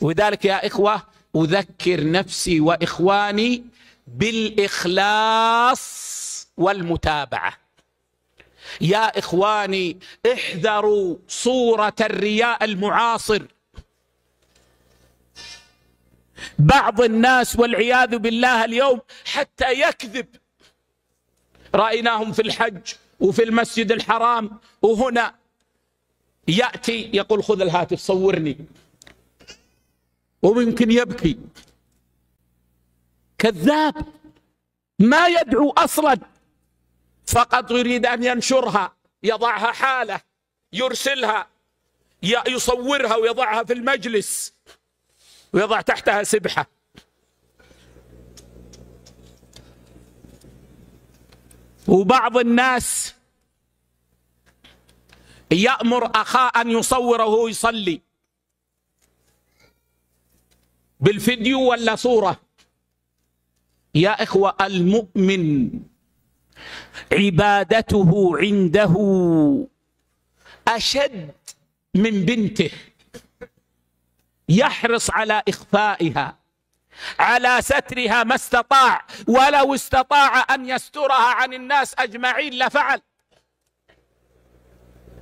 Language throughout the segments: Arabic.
وذلك يا إخوة أذكر نفسي وإخواني بالإخلاص والمتابعة يا إخواني احذروا صورة الرياء المعاصر بعض الناس والعياذ بالله اليوم حتى يكذب رأيناهم في الحج وفي المسجد الحرام وهنا يأتي يقول خذ الهاتف صورني ويمكن يبكي كذاب ما يدعو اصلا فقط يريد ان ينشرها يضعها حاله يرسلها يصورها ويضعها في المجلس ويضع تحتها سبحه وبعض الناس يأمر أخاه أن يصوره يصلي بالفيديو ولا صورة يا إخوة المؤمن عبادته عنده أشد من بنته يحرص على إخفائها على سترها ما استطاع ولو استطاع أن يسترها عن الناس أجمعين لفعل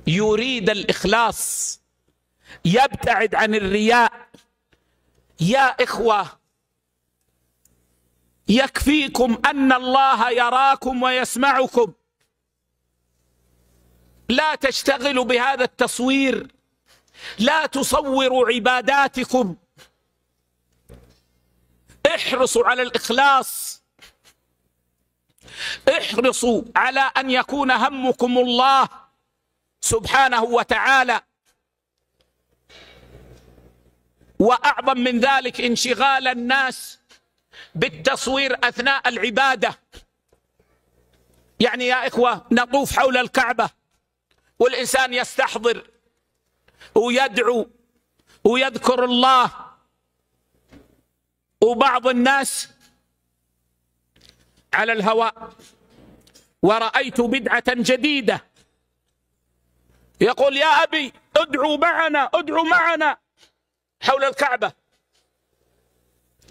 يريد الإخلاص يبتعد عن الرياء يا إخوة يكفيكم أن الله يراكم ويسمعكم لا تشتغلوا بهذا التصوير لا تصوروا عباداتكم احرصوا على الإخلاص احرصوا على أن يكون همكم الله سبحانه وتعالى واعظم من ذلك انشغال الناس بالتصوير اثناء العباده يعني يا اخوه نطوف حول الكعبه والانسان يستحضر ويدعو ويذكر الله وبعض الناس على الهواء ورأيت بدعة جديدة يقول يا أبي ادعوا معنا ادعوا معنا حول الكعبة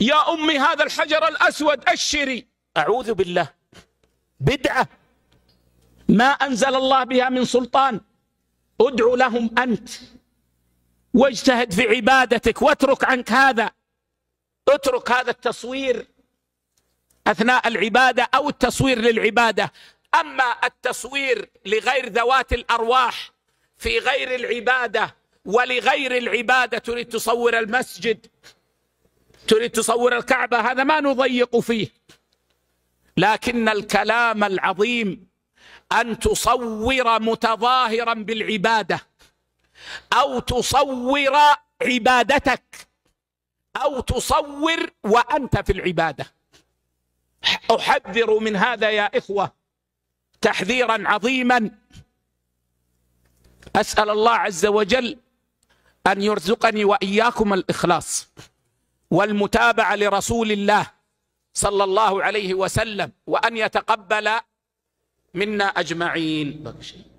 يا أمي هذا الحجر الأسود أشري أعوذ بالله بدعة ما أنزل الله بها من سلطان ادعو لهم أنت واجتهد في عبادتك واترك عنك هذا اترك هذا التصوير أثناء العبادة أو التصوير للعبادة أما التصوير لغير ذوات الأرواح في غير العبادة ولغير العبادة تريد تصور المسجد تريد تصور الكعبة هذا ما نضيق فيه لكن الكلام العظيم أن تصور متظاهرا بالعبادة أو تصور عبادتك أو تصور وأنت في العبادة أحذر من هذا يا إخوة تحذيرا عظيما أسأل الله عز وجل أن يرزقني وإياكم الإخلاص والمتابعة لرسول الله صلى الله عليه وسلم وأن يتقبل منا أجمعين